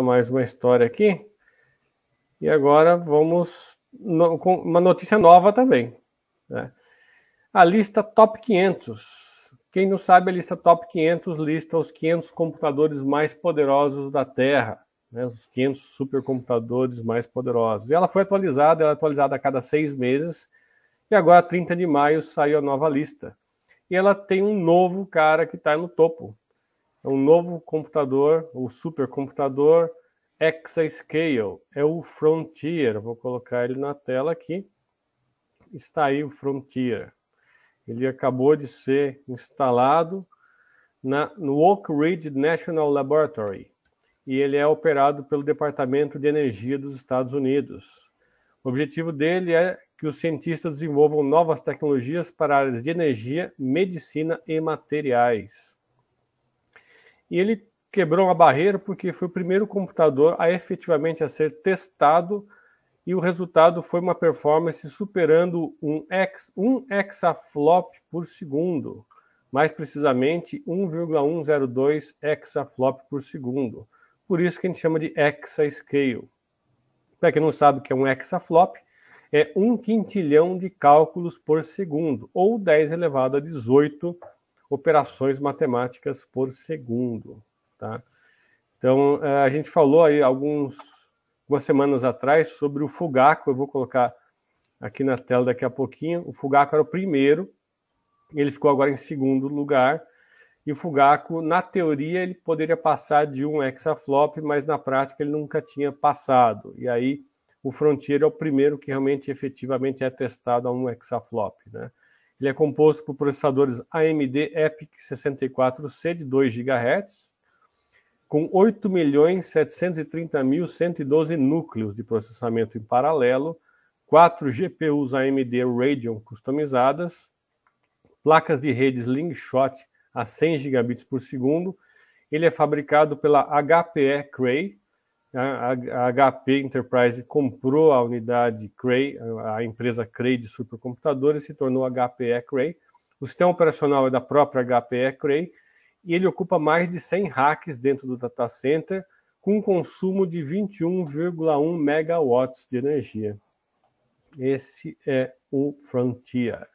mais uma história aqui. E agora vamos no, com uma notícia nova também. Né? A lista Top 500. Quem não sabe, a lista Top 500 lista os 500 computadores mais poderosos da Terra. Né? Os 500 supercomputadores mais poderosos. E ela foi atualizada, ela é atualizada a cada seis meses. E agora, 30 de maio, saiu a nova lista. E ela tem um novo cara que está no topo, é um novo computador, o supercomputador Exascale, é o Frontier. Vou colocar ele na tela aqui. Está aí o Frontier. Ele acabou de ser instalado na, no Oak Ridge National Laboratory e ele é operado pelo Departamento de Energia dos Estados Unidos. O objetivo dele é que os cientistas desenvolvam novas tecnologias para áreas de energia, medicina e materiais. E ele quebrou a barreira porque foi o primeiro computador a efetivamente a ser testado e o resultado foi uma performance superando um, ex um hexaflop por segundo, mais precisamente 1,102 hexaflop por segundo. Por isso que a gente chama de hexascale. Para quem não sabe o que é um hexaflop, é um quintilhão de cálculos por segundo, ou 10 elevado a 18 operações matemáticas por segundo. Tá? Então, eh, a gente falou aí alguns, algumas semanas atrás sobre o Fugaco, eu vou colocar aqui na tela daqui a pouquinho. O Fugaco era o primeiro, ele ficou agora em segundo lugar. E o Fugaco, na teoria, ele poderia passar de um hexaflop, mas na prática ele nunca tinha passado. E aí o Frontier é o primeiro que realmente efetivamente é testado a um hexaflop, né? Ele é composto por processadores AMD EPIC 64C de 2 GHz, com 8.730.112 núcleos de processamento em paralelo, 4 GPUs AMD Radeon customizadas, placas de redes Slingshot a 100 gigabits por segundo. Ele é fabricado pela HPE Cray, a HP Enterprise comprou a unidade Cray, a empresa Cray de supercomputadores, se tornou HPE Cray. O sistema operacional é da própria HPE Cray e ele ocupa mais de 100 racks dentro do data center, com um consumo de 21,1 megawatts de energia. Esse é o Frontier.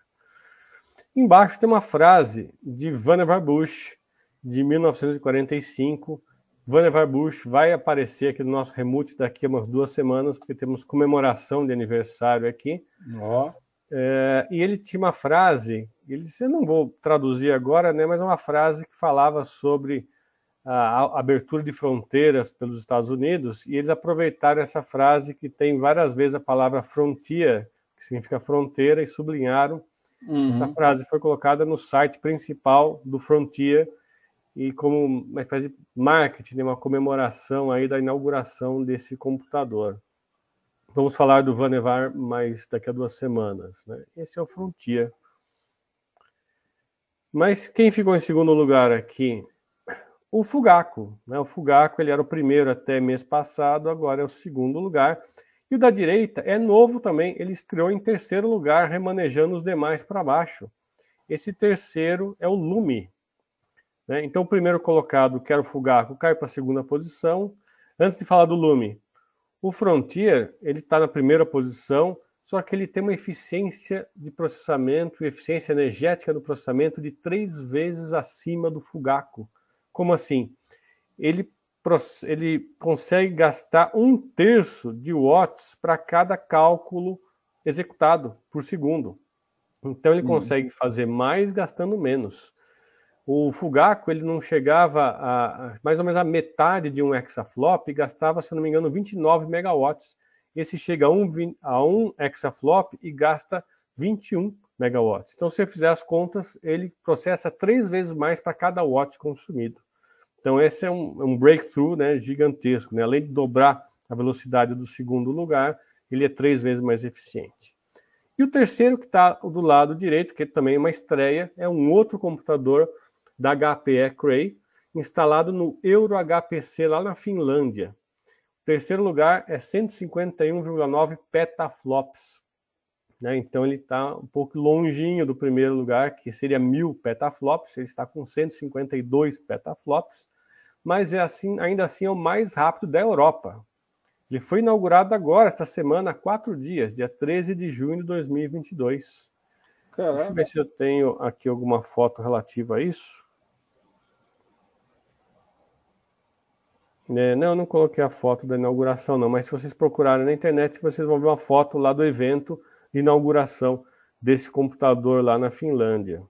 Embaixo tem uma frase de Vannevar Bush, de 1945, Vannevar Bush vai aparecer aqui no nosso remute daqui a umas duas semanas, porque temos comemoração de aniversário aqui. Ó. Oh. É, e ele tinha uma frase, ele disse, eu não vou traduzir agora, né, mas é uma frase que falava sobre a abertura de fronteiras pelos Estados Unidos, e eles aproveitaram essa frase que tem várias vezes a palavra frontier, que significa fronteira, e sublinharam. Uhum. Essa frase foi colocada no site principal do Frontier, e como uma espécie de marketing, uma comemoração aí da inauguração desse computador. Vamos falar do Vannevar mais daqui a duas semanas. Né? Esse é o Frontier. Mas quem ficou em segundo lugar aqui? O Fugaco. Né? O Fugaco ele era o primeiro até mês passado, agora é o segundo lugar. E o da direita é novo também, ele estreou em terceiro lugar, remanejando os demais para baixo. Esse terceiro é o Lume, né? Então, o primeiro colocado, Quero Fugaco, cai para a segunda posição. Antes de falar do Lume, o Frontier ele está na primeira posição, só que ele tem uma eficiência de processamento e eficiência energética do processamento de três vezes acima do Fugaco. Como assim? Ele, ele consegue gastar um terço de watts para cada cálculo executado por segundo. Então ele uhum. consegue fazer mais gastando menos. O Fugaco ele não chegava a, mais ou menos a metade de um hexaflop e gastava, se não me engano, 29 megawatts. Esse chega a um, a um hexaflop e gasta 21 megawatts. Então, se eu fizer as contas, ele processa três vezes mais para cada watt consumido. Então, esse é um, um breakthrough né, gigantesco. Né? Além de dobrar a velocidade do segundo lugar, ele é três vezes mais eficiente. E o terceiro, que está do lado direito, que também é uma estreia, é um outro computador da HPE é Cray, instalado no Euro HPC lá na Finlândia. O terceiro lugar é 151,9 petaflops. Né? Então ele está um pouco longinho do primeiro lugar, que seria 1.000 petaflops, ele está com 152 petaflops, mas é assim, ainda assim é o mais rápido da Europa. Ele foi inaugurado agora, esta semana, há quatro dias, dia 13 de junho de 2022. Caramba. Deixa eu ver se eu tenho aqui alguma foto relativa a isso. É, não, não coloquei a foto da inauguração, não, mas se vocês procurarem na internet, vocês vão ver uma foto lá do evento de inauguração desse computador lá na Finlândia.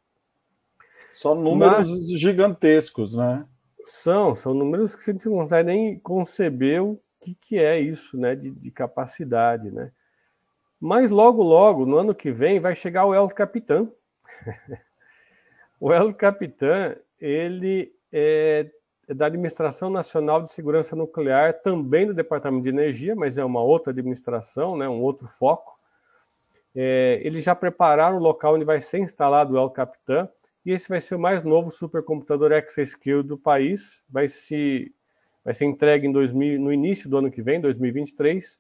Só números mas, gigantescos, né? São, são números que gente não consegue nem conceber o que, que é isso, né, de, de capacidade, né? Mas logo, logo, no ano que vem, vai chegar o El Capitão. o El Capitão, ele é, da Administração Nacional de Segurança Nuclear, também do Departamento de Energia, mas é uma outra administração, né, um outro foco. É, eles já prepararam o local onde vai ser instalado o El Capitan, e esse vai ser o mais novo supercomputador exascale do país, vai, se, vai ser entregue em 2000, no início do ano que vem, 2023,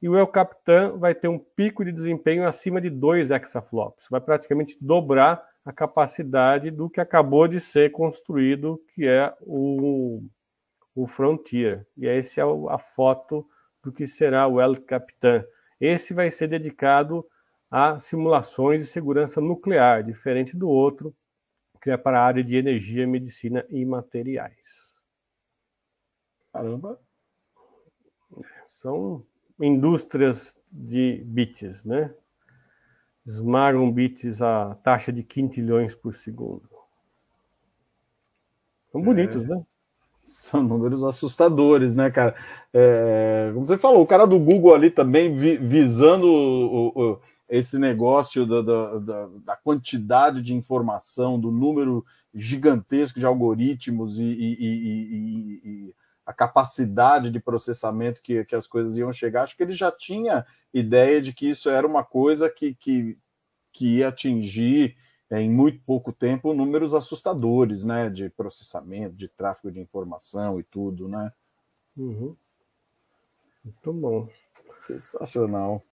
e o El Capitan vai ter um pico de desempenho acima de 2 exaflops, vai praticamente dobrar a capacidade do que acabou de ser construído, que é o, o Frontier. E essa é a foto do que será o El Capitan. Esse vai ser dedicado a simulações de segurança nuclear, diferente do outro, que é para a área de energia, medicina e materiais. Caramba! São indústrias de bits, né? esmagam bits a taxa de quintilhões por segundo. São bonitos, é. né? São números assustadores, né, cara? É, como você falou, o cara do Google ali também vi, visando o, o, esse negócio da, da, da, quantidade de informação, do número gigantesco de algoritmos e, e, e, e a capacidade de processamento que, que as coisas iam chegar, acho que ele já tinha ideia de que isso era uma coisa que, que, que ia atingir é, em muito pouco tempo números assustadores, né, de processamento, de tráfego de informação e tudo, né? Uhum. Muito bom. Sensacional.